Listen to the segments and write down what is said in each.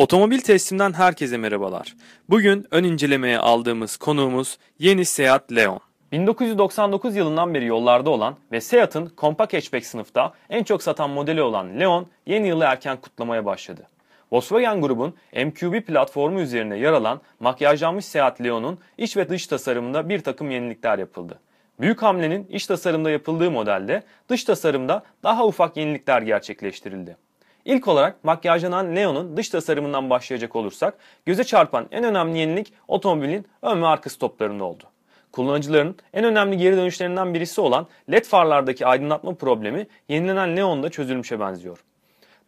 Otomobil teslimden herkese merhabalar. Bugün ön incelemeye aldığımız konuğumuz yeni Seat Leon. 1999 yılından beri yollarda olan ve Seat'ın kompakt hatchback sınıfta en çok satan modeli olan Leon yeni yılı erken kutlamaya başladı. Volkswagen grubun MQB platformu üzerine yer alan makyajlanmış Seat Leon'un iç ve dış tasarımında bir takım yenilikler yapıldı. Büyük hamlenin iç tasarımda yapıldığı modelde dış tasarımda daha ufak yenilikler gerçekleştirildi. İlk olarak makyajlanan Neon'un dış tasarımından başlayacak olursak göze çarpan en önemli yenilik otomobilin ön ve arka stoplarında oldu. Kullanıcıların en önemli geri dönüşlerinden birisi olan LED farlardaki aydınlatma problemi yenilenen Neon'da çözülmüşe benziyor.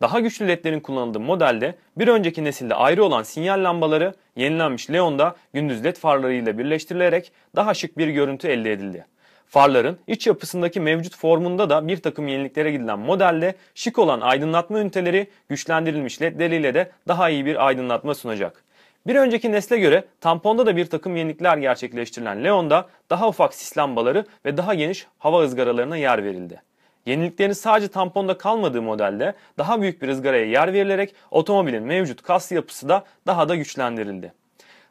Daha güçlü ledlerin kullanıldığı modelde bir önceki nesilde ayrı olan sinyal lambaları yenilenmiş Leon'da gündüz led farlarıyla birleştirilerek daha şık bir görüntü elde edildi. Farların iç yapısındaki mevcut formunda da bir takım yeniliklere gidilen modelde şık olan aydınlatma üniteleri güçlendirilmiş ledleriyle de daha iyi bir aydınlatma sunacak. Bir önceki nesle göre tamponda da bir takım yenilikler gerçekleştirilen Leon'da daha ufak sis lambaları ve daha geniş hava ızgaralarına yer verildi. Yeniliklerin sadece tamponda kalmadığı modelde daha büyük bir ızgaraya yer verilerek otomobilin mevcut kas yapısı da daha da güçlendirildi.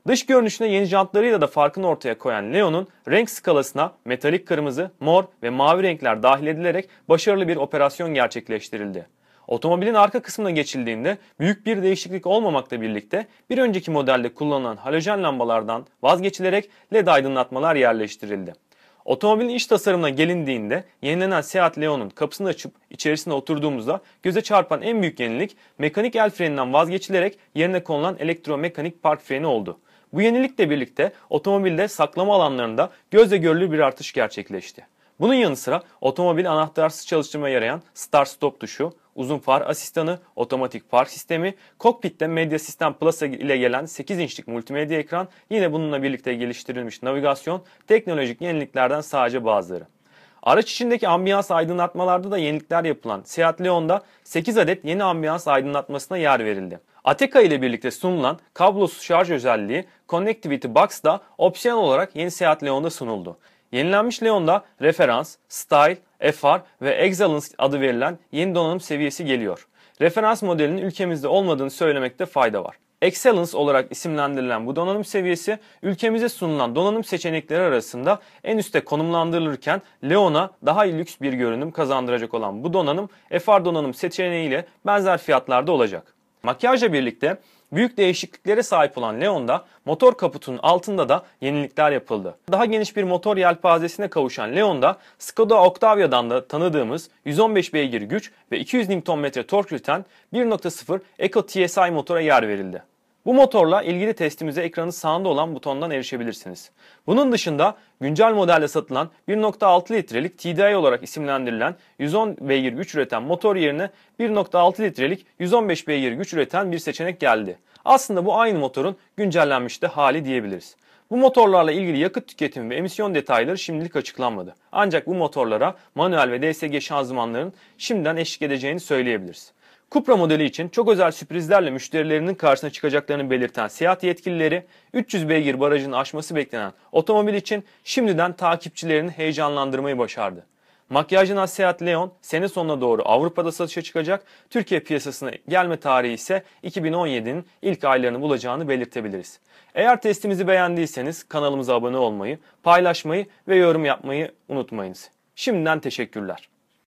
Dış görünüşüne yeni jantlarıyla da farkını ortaya koyan Leon'un renk skalasına metalik kırmızı, mor ve mavi renkler dahil edilerek başarılı bir operasyon gerçekleştirildi. Otomobilin arka kısmına geçildiğinde büyük bir değişiklik olmamakla birlikte bir önceki modelde kullanılan halojen lambalardan vazgeçilerek LED aydınlatmalar yerleştirildi. Otomobilin iç tasarımına gelindiğinde yenilenen Seat Leon'un kapısını açıp içerisinde oturduğumuzda göze çarpan en büyük yenilik mekanik el freninden vazgeçilerek yerine konulan elektromekanik park freni oldu. Bu yenilikle birlikte otomobilde saklama alanlarında gözle görülür bir artış gerçekleşti. Bunun yanı sıra otomobil anahtarsız çalıştırmaya yarayan Star stop tuşu, uzun far asistanı, otomatik park sistemi, kokpitte medya sistem Plus ile gelen 8 inçlik multimedya ekran, yine bununla birlikte geliştirilmiş navigasyon, teknolojik yeniliklerden sadece bazıları. Araç içindeki ambiyans aydınlatmalarda da yenilikler yapılan Seat Leon'da 8 adet yeni ambiyans aydınlatmasına yer verildi. Ateca ile birlikte sunulan kablosuz şarj özelliği Connectivity Box da opsiyon olarak yeni Seat Leon'da sunuldu. Yenilenmiş Leon'da Referans, Style, FR ve Excellence adı verilen yeni donanım seviyesi geliyor. Referans modelinin ülkemizde olmadığını söylemekte fayda var. Excellence olarak isimlendirilen bu donanım seviyesi ülkemize sunulan donanım seçenekleri arasında en üste konumlandırılırken Leon'a daha lüks bir görünüm kazandıracak olan bu donanım FR donanım seçeneğiyle benzer fiyatlarda olacak. Makyajla birlikte büyük değişikliklere sahip olan Leon'da motor kaputunun altında da yenilikler yapıldı. Daha geniş bir motor yelpazesine kavuşan Leon'da Skoda Octavia'dan da tanıdığımız 115 beygir güç ve 200 Nm tork üreten 1.0 Eco TSI motora yer verildi. Bu motorla ilgili testimize ekranın sağında olan butondan erişebilirsiniz. Bunun dışında güncel modelde satılan 1.6 litrelik TDI olarak isimlendirilen 110 beygir güç üreten motor yerine 1.6 litrelik 115 beygir güç üreten bir seçenek geldi. Aslında bu aynı motorun güncellenmiş de hali diyebiliriz. Bu motorlarla ilgili yakıt tüketimi ve emisyon detayları şimdilik açıklanmadı. Ancak bu motorlara manuel ve DSG şanzımanların şimdiden eşlik edeceğini söyleyebiliriz. Cupra modeli için çok özel sürprizlerle müşterilerinin karşısına çıkacaklarını belirten Seat yetkilileri 300 beygir barajını aşması beklenen otomobil için şimdiden takipçilerini heyecanlandırmayı başardı. Makyajın Seat Leon sene sonuna doğru Avrupa'da satışa çıkacak, Türkiye piyasasına gelme tarihi ise 2017'nin ilk aylarını bulacağını belirtebiliriz. Eğer testimizi beğendiyseniz kanalımıza abone olmayı, paylaşmayı ve yorum yapmayı unutmayınız. Şimdiden teşekkürler.